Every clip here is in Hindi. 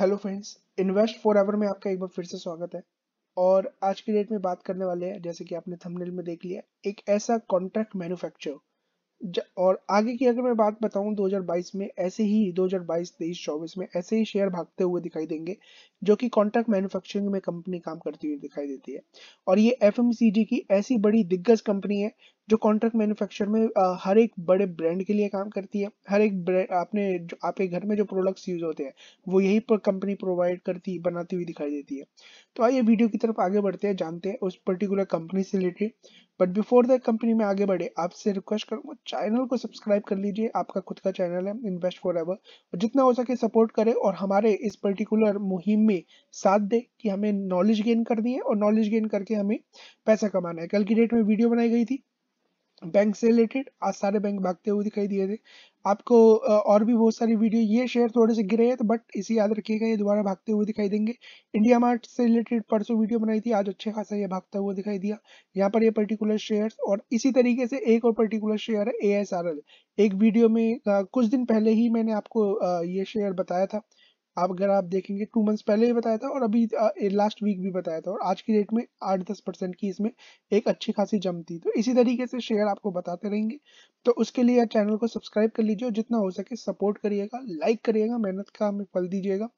hello friends invest forever में आपका एक बार फिर से स्वागत है और आज की डेट में बात करने वाले हैं जैसे कि आपने थंबनेल में देख लिया एक ऐसा कॉन्ट्रैक्ट मैन्युफैक्चर और आगे की अगर मैं बात बताऊं 2022 में ऐसे ही 2022 23 24 में ऐसे ही शेयर भागते हुए दिखाई देंगे जो कि कॉन्ट्रैक्ट मैन्युफैक्चरिंग में कंपनी काम करती हुई दिखाई देती है और ये एफ की ऐसी बड़ी दिग्गज कंपनी है जो कॉन्ट्रैक्ट मैन्युफैक्चर में हर एक बड़े ब्रांड के लिए काम करती है हर एक आपने जो आपके घर में जो प्रोडक्ट्स यूज होते हैं वो यही पर कंपनी प्रोवाइड करती बनाती हुई दिखाई देती है तो आइए वीडियो की तरफ आगे बढ़ते हैं जानते हैं उस पर्टिकुलर कंपनी से related but before the company में आगे बढ़े आपसे रिक्वेस्ट करूंगा चैनल को सब्सक्राइब कर लीजिए आपका खुद का चैनल है इन्वेस्ट फॉर एवर और जितना हो सके सपोर्ट करें और हमारे इस पर्टिकुलर मुहिम में साथ दे कि हमें नॉलेज गेन करनी है और नॉलेज गेन करके हमें पैसा कमाना है कल की डेट में वीडियो बनाई गई थी बैंक से रिलेटेड आज सारे बैंक भागते हुए दिखाई दिए थे आपको और भी बहुत सारी वीडियो ये शेयर थोड़े से गिरे हैं तो बट इसी याद रखिएगा ये दोबारा भागते हुए दिखाई देंगे इंडिया मार्ट से रिलेटेड परसों वीडियो बनाई थी आज अच्छे खासा ये भागता हुआ दिखाई दिया यहाँ पर ये पर्टिकुलर शेयर और इसी तरीके से एक और पर्टिकुलर शेयर है ए एक वीडियो में कुछ दिन पहले ही मैंने आपको ये शेयर बताया था आप अगर आप देखेंगे टू मंथ्स पहले भी बताया था और अभी लास्ट वीक भी बताया था और आज की डेट में आठ दस परसेंट की इसमें एक अच्छी खासी जम थी तो इसी तरीके से शेयर आपको बताते रहेंगे तो उसके लिए चैनल को सब्सक्राइब कर लीजिए और जितना हो सके सपोर्ट करिएगा लाइक करिएगा मेहनत का हमें फल दीजिएगा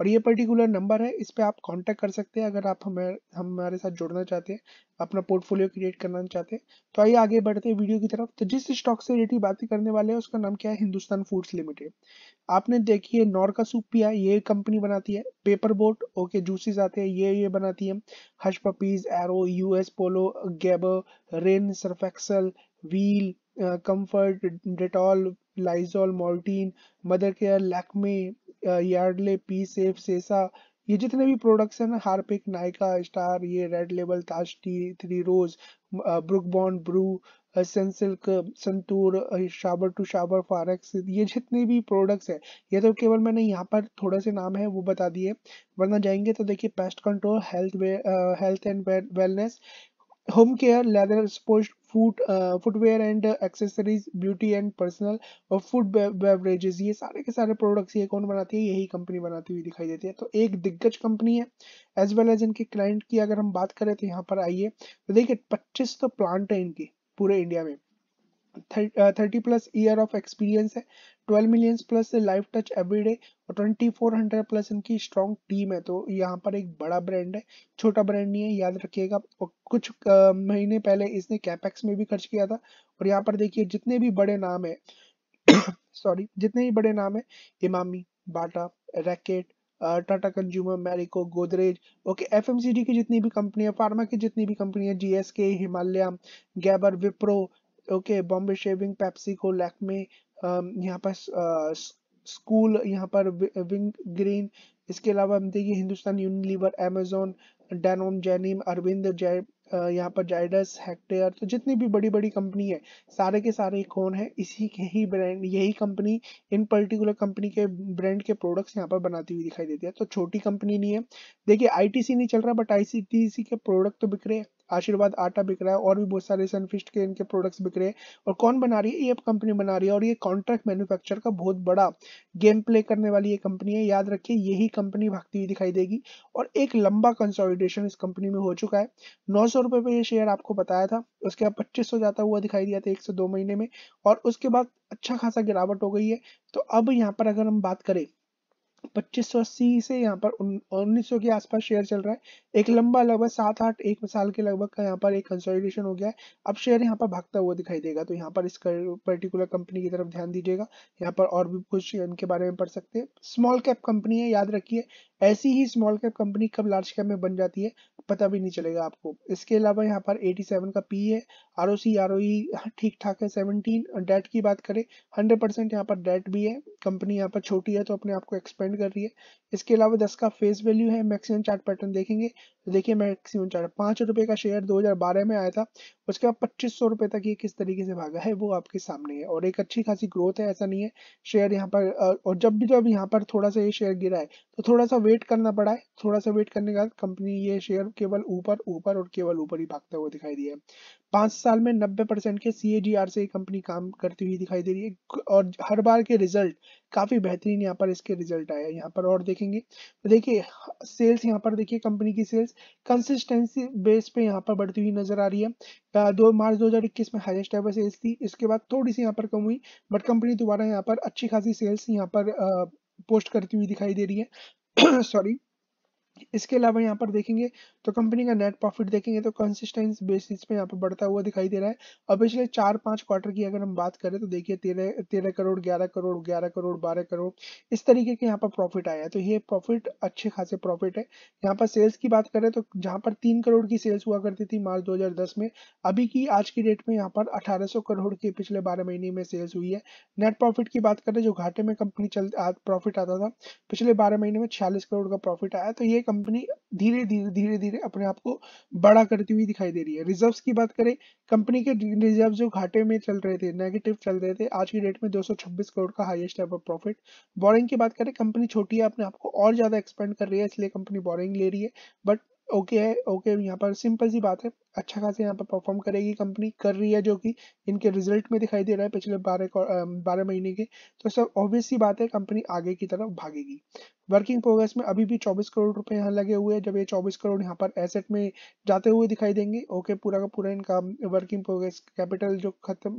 और ये पर्टिकुलर नंबर है इस पर आप कॉन्टैक्ट कर सकते हैं अगर आप हमें हमारे साथ जुड़ना चाहते हैं अपना पोर्टफोलियो क्रिएट करना चाहते हैं तो आइए आगे बढ़ते हैं वीडियो की तरफ तो जिस स्टॉक से रिलेटेड बातें करने वाले हैं उसका नाम क्या है हिंदुस्तान फूड्स लिमिटेड आपने देखिए नॉर का सूप पिया ये ये कंपनी बनाती है पेपर बोट ओके जूसेस आते हैं ये ये बनाती है Hush Puppies Arrow US Polo गैबर रेन Surf Excel Wheel Comfort Dettol Lysol मॉल्टीन Mothercare Lakme Yardley Pee Safe Sesa ये जितने भी प्रोडक्ट्स हैं ना हार्पिक नायका स्टार ये Red Label Taj tea Three Roses Brooke Bond Bru Sunsilk Santoor शाबर टू शाबर फारक्स ये जितने भी प्रोडक्ट्स हैं ये तो केवल मैंने यहाँ पर थोड़े से नाम है वो बता दिए वरना जाएंगे तो देखिए pest control health health and wellness home care leather sport food footwear and accessories beauty and personal और फूड बेवरेजेस ये सारे के सारे प्रोडक्ट्स ये कौन बनाती है यही कंपनी बनाती हुई दिखाई देती है तो एक दिग्गज कंपनी है एज वेल एज इनके क्लाइंट की अगर हम बात करें तो यहाँ पर आइए तो देखिए पच्चीस तो प्लांट है इनके पूरे इंडिया में thirty plus year of experience है twelve millions plus life touch every day और ट्वेंटी फोर हंड्रेड प्लस इनकी स्ट्रॉन्ग टीम है तो यहाँ पर एक बड़ा ब्रांड है छोटा ब्रांड नहीं है याद रखिएगा और कुछ आ, महीने पहले इसने कैपेक्स में भी खर्च किया था और यहाँ पर देखिए जितने भी बड़े नाम है सॉरी जितने भी बड़े नाम है Emami Bata Reckitt Tata consumer Marico Godrej okay एफ की जितनी भी कंपनियां फार्मा की जितनी भी कंपनियां जीएसके हिमालय गैबर Wipro okay Bombay shaving PepsiCo Lakme यहाँ पर स्कूल यहाँ पर विंग ग्रीन इसके अलावा हम देखिए हिंदुस्तान यूनिलीवर अमेजोन डेनोम जैनिम अरविंद जय यहाँ पर जाइडस हेक्टेयर तो जितनी भी बड़ी बड़ी कंपनी है सारे के सारे कौन है इसी के ही ब्रांड यही कंपनी इन पर्टिकुलर कंपनी के ब्रांड के प्रोडक्ट्स यहाँ पर बनाती हुई दिखाई देती है तो छोटी कंपनी नहीं है देखिए आईटीसी नहीं चल रहा बट आईसीटीसी के प्रोडक्ट तो बिक रहे हैं आशीर्वाद आटा बिक रहा है और भी बहुत सारे सनफिस्ट के इनके प्रोडक्ट्स बिक रहे हैं और कौन बना रही है ये कंपनी बना रही है और ये कॉन्ट्रैक्ट मैन्युफैक्चर का बहुत बड़ा गेम प्ले करने वाली ये कंपनी है याद रखिए यही कंपनी भागती हुई दिखाई देगी और एक लंबा कंसोलिडेशन इस कंपनी में हो चुका है नौ सौ रुपये पे ये शेयर आपको बताया था उसके बाद पच्चीस सौ जाता हुआ दिखाई दिया था एक से दो महीने में और उसके बाद अच्छा खासा गिरावट हो गई है तो अब यहाँ पर अगर हम बात करें पच्चीस से यहाँ पर उन्नीस के आसपास शेयर चल रहा है एक लंबा लगभग सात आठ एक साल के लगभग का यहाँ पर एक कंसोलिडेशन हो गया है अब शेयर यहाँ पर भागता हुआ दिखाई देगा तो यहाँ पर इस पर्टिकुलर कंपनी की तरफ ध्यान दीजिएगा यहाँ पर और भी कुछ इनके बारे में पढ़ सकते हैं स्मॉल कैप कंपनी है याद रखिए ऐसी ही स्मॉल कैप कंपनी कब लार्ज कैप में बन जाती है पता भी नहीं चलेगा आपको इसके अलावा यहाँ पर 87 का पी है R O C R O ठीक ठाक है 17 डेट की बात करें 100 परसेंट यहाँ पर डेट भी है कंपनी यहाँ पर छोटी है तो अपने आप को एक्सपेंड कर रही है इसके अलावा 10 का फेस वैल्यू है मैक्सिमम चार्ट पैटर्न देखेंगे तो देखिए मैक्सिमम चार्ट पाँच रुपये का शेयर 2012 में आया था उसके बाद पच्चीस सौ रुपये तक ये किस तरीके से भागा है वो आपके सामने है और एक अच्छी खासी ग्रोथ है ऐसा नहीं है शेयर यहाँ पर और जब भी जब यहाँ पर थोड़ा सा ये शेयर गिरा है तो थोड़ा सा वेट करना पड़ा है थोड़ा सा वेट करने के बाद कंपनी ये शेयर केवल ऊपर ऊपर और केवल ऊपर ही भागता हुआ दिखाई दिया है पांच साल में नब्बे परसेंट के सी से कंपनी काम करती हुई दिखाई दे रही है और हर बार के रिजल्ट काफ़ी बेहतरीन यहाँ पर इसके रिजल्ट आए हैं यहाँ पर और देखेंगे तो देखिए सेल्स यहाँ पर देखिए कंपनी की सेल्स कंसिस्टेंसी बेस पे यहाँ पर बढ़ती हुई नजर आ रही है दो मार्च 2021 में हाईएस्ट एवर सेल्स थी इसके बाद थोड़ी सी यहाँ पर कम हुई बट कंपनी दोबारा यहाँ पर अच्छी खासी सेल्स यहाँ पर पोस्ट करती हुई दिखाई दे रही है सॉरी इसके अलावा यहाँ पर देखेंगे तो कंपनी का नेट प्रॉफिट देखेंगे तो कंसिस्टेंस बेसिस पे यहाँ पर बढ़ता हुआ दिखाई दे रहा है और पिछले चार पांच क्वार्टर की अगर हम बात करें तो देखिए तेरह तेरह करोड़ ग्यारह करोड़ ग्यारह करोड़ बारह करोड़ इस तरीके के यहाँ पर प्रॉफिट आया है तो ये प्रॉफिट अच्छे खासे प्रॉफिट है यहाँ पर सेल्स की बात करें तो जहाँ पर तीन करोड़ की सेल्स हुआ करती थी मार्च दो में अभी की आज की डेट में यहाँ पर अठारह करोड़ की पिछले बारह महीने में सेल्स हुई है नेट प्रॉफिट की बात करें जो घाटे में कंपनी चल प्रॉफिट आता था पिछले बारह महीने में छियालीस करोड़ का प्रॉफिट आया तो ये कंपनी धीरे धीरे धीरे धीरे अपने आप को बड़ा करती हुई दिखाई दे रही है रिजर्व्स की बात करें कंपनी के रिजर्व जो घाटे में चल रहे थे नेगेटिव चल रहे थे आज की डेट में 226 करोड़ का हाईएस्ट ऑफ प्रॉफिट बोरिंग की बात करें कंपनी छोटी है अपने आप को और ज्यादा एक्सपेंड कर रही है इसलिए कंपनी बोरिंग ले रही है बट ओके है ओके यहाँ पर सिंपल सी बात है अच्छा खासा यहाँ पर परफॉर्म करेगी कंपनी कर रही है जो कि इनके रिजल्ट में दिखाई दे रहा है पिछले बारह बारह महीने के तो सब ऑब्वियस सी बात है कंपनी आगे की तरफ भागेगी वर्किंग प्रोग्रेस में अभी भी 24 करोड़ रुपए यहाँ लगे हुए हैं जब ये 24 करोड़ यहाँ पर एसेट में जाते हुए दिखाई देंगे ओके पूरा का पूरा इनका वर्किंग प्रोग्रेस कैपिटल जो खत्म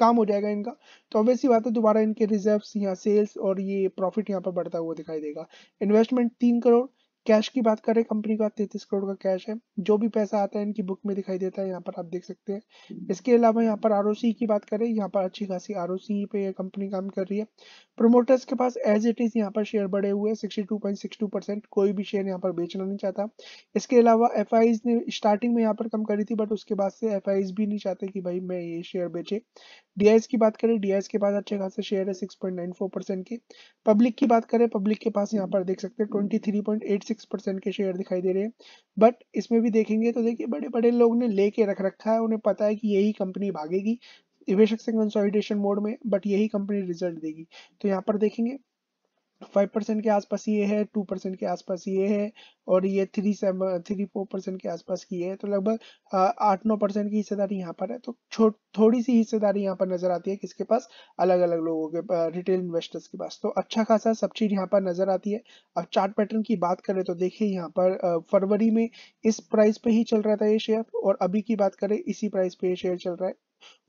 काम हो जाएगा इनका तो ऑब्वियस बात है दोबारा इनके रिजर्व्स यहाँ सेल्स और ये प्रॉफिट यहाँ पर बढ़ता हुआ दिखाई देगा इन्वेस्टमेंट तीन करोड़ कैश की बात करें कंपनी का तैतीस करोड़ का कैश है जो भी पैसा आता है इनकी बुक में दिखाई देता है यहाँ पर आप देख सकते हैं इसके अलावा यहाँ पर आर की बात करें यहाँ पर अच्छी खासी आर पे ये कंपनी काम कर रही है प्रोमोटर्स के पास एज इट इज यहाँ पर शेयर बढ़े हुए हैं कोई भी शेयर यहाँ पर बेचना नहीं चाहता इसके अलावा एफ ने स्टार्टिंग में यहाँ पर कम करी थी बट उसके बाद से एफ भी नहीं चाहते कि भाई मैं ये शेयर बेचे डी की बात करें डी के पास अच्छे खासे शेयर है six point nine four percent की पब्लिक की बात करें पब्लिक के पास यहाँ पर देख सकते हैं twenty three point eight six six percent के शेयर दिखाई दे रहे हैं बट इसमें भी देखेंगे तो देखिए बड़े बड़े लोग ने लेके रख रखा है उन्हें पता है कि यही कंपनी भागेगी निवेशक से कंसोलिडेशन मोड में बट यही कंपनी रिजल्ट देगी तो यहाँ पर देखेंगे फाइव परसेंट के आसपास ये है टू परसेंट के आसपास ये है और ये three seven three four percent के आसपास की है तो लगभग आठ नौ परसेंट की हिस्सेदारी यहाँ पर है तो थोड़ी सी हिस्सेदारी यहाँ पर नजर आती है किसके पास अलग अलग लोगों के रिटेल इन्वेस्टर्स के पास तो अच्छा खासा सब चीज यहाँ पर नजर आती है अब चार्ट पैटर्न की बात करें तो देखिए यहाँ पर फरवरी में इस प्राइस पे ही चल रहा था ये शेयर और अभी की बात करें इसी प्राइस पे ये शेयर चल रहा है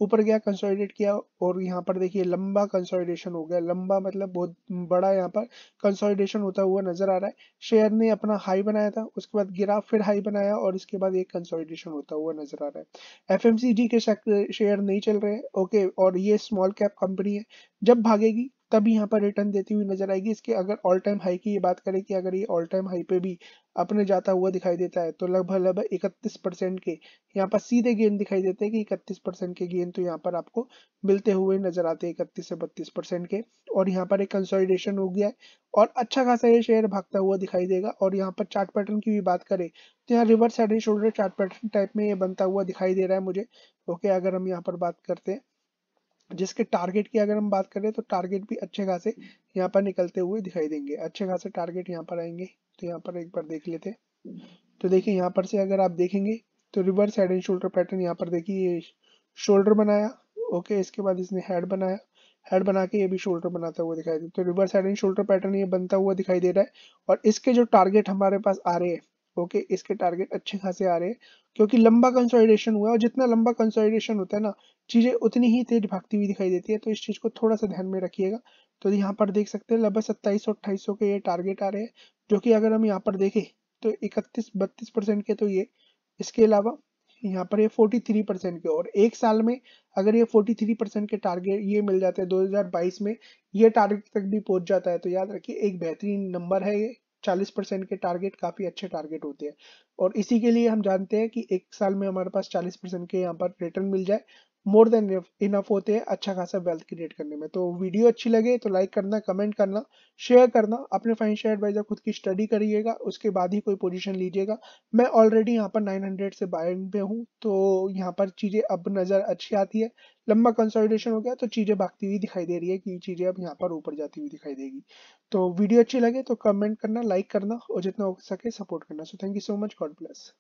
ऊपर गया कंसोलिडेट किया और यहाँ पर देखिए लंबा कंसोलिडेशन हो गया लंबा मतलब बहुत बड़ा यहाँ पर कंसोलिडेशन होता हुआ नजर आ रहा है शेयर ने अपना हाई बनाया था उसके बाद गिरा फिर हाई बनाया और इसके बाद एक कंसोलिडेशन होता हुआ नजर आ रहा है एफ के शेयर नहीं चल रहे ओके और ये स्मॉल कैप कंपनी है जब भागेगी तभी यहाँ पर रिटर्न देती हुई नजर आएगी इसके अगर ऑल टाइम हाई की ये बात करें कि अगर ये ऑल टाइम हाई पे भी अपने जाता हुआ दिखाई देता है तो लगभग लगभग इकतीस परसेंट के यहाँ पर सीधे गेन दिखाई देते हैं कि इकतीस परसेंट के गेन तो यहाँ पर आपको मिलते हुए नजर आते हैं इकतीस से बत्तीस परसेंट के और यहाँ पर एक कंसोलिडेशन हो गया है और अच्छा खासा ये शेयर भागता हुआ दिखाई देगा और यहाँ पर चार्ट पैटर्न की भी बात करें तो यहाँ reverse head and shoulder chart pattern type में ये बनता हुआ दिखाई दे रहा है मुझे ओके अगर हम यहाँ पर बात करते हैं जिसके टारगेट की अगर हम बात करें तो टारगेट भी अच्छे खासे यहाँ पर निकलते हुए दिखाई देंगे अच्छे खासे टारगेट यहाँ पर आएंगे तो यहाँ पर एक बार देख लेते हैं तो देखिए यहाँ पर से अगर आप देखेंगे तो reverse head and shoulder pattern यहाँ पर देखिए शोल्डर बनाया ओके इसके बाद इसने हेड बनाया हेड बना के ये भी शोल्डर बनाता हुआ दिखाई दे तो reverse head and shoulder pattern ये बनता हुआ दिखाई दे रहा है और इसके जो टारगेट हमारे पास आ रहे हैं ओके okay, इसके टारगेट अच्छे खासे आ रहे हैं क्योंकि लंबा कंसोलिडेशन हुआ है और जितना लंबा कंसोलिडेशन होता है ना चीजें उतनी ही तेज भागती हुई दिखाई देती है तो इस चीज को थोड़ा सा ध्यान में रखिएगा तो यहाँ पर देख सकते हैं लगभग सत्ताईस सौ अट्ठाईस के ये टारगेट आ रहे हैं जो कि अगर हम यहाँ पर देखें तो इकतीस बत्तीस परसेंट के तो ये इसके अलावा यहाँ पर ये थ्री परसेंट के और एक साल में अगर ये थ्री परसेंट के टारगेट ये मिल जाते हैं दो में ये टारगेट तक भी पहुंच जाता है तो याद रखिए एक बेहतरीन नंबर है ये चालीस परसेंट के टारगेट काफ़ी अच्छे टारगेट होते हैं और इसी के लिए हम जानते हैं कि एक साल में हमारे पास चालीस परसेंट के यहाँ पर रिटर्न मिल जाए मोर देन इनफ होते हैं अच्छा खासा वेल्थ क्रिएट करने में तो वीडियो अच्छी लगे तो लाइक करना कमेंट करना शेयर करना अपने फाइनेंशियल एडवाइजर खुद की स्टडी करिएगा उसके बाद ही कोई पोजीशन लीजिएगा मैं ऑलरेडी यहाँ पर 900 से बाय पे हूँ तो यहाँ पर चीज़ें अब नज़र अच्छी आती है लंबा कंसोलिडेशन हो गया तो चीज़ें भागती हुई दिखाई दे रही है कि चीज़ें अब यहाँ पर ऊपर जाती हुई दिखाई देगी तो वीडियो अच्छी लगे तो कमेंट करना लाइक करना और जितना हो सके सपोर्ट करना so thank you so much God bless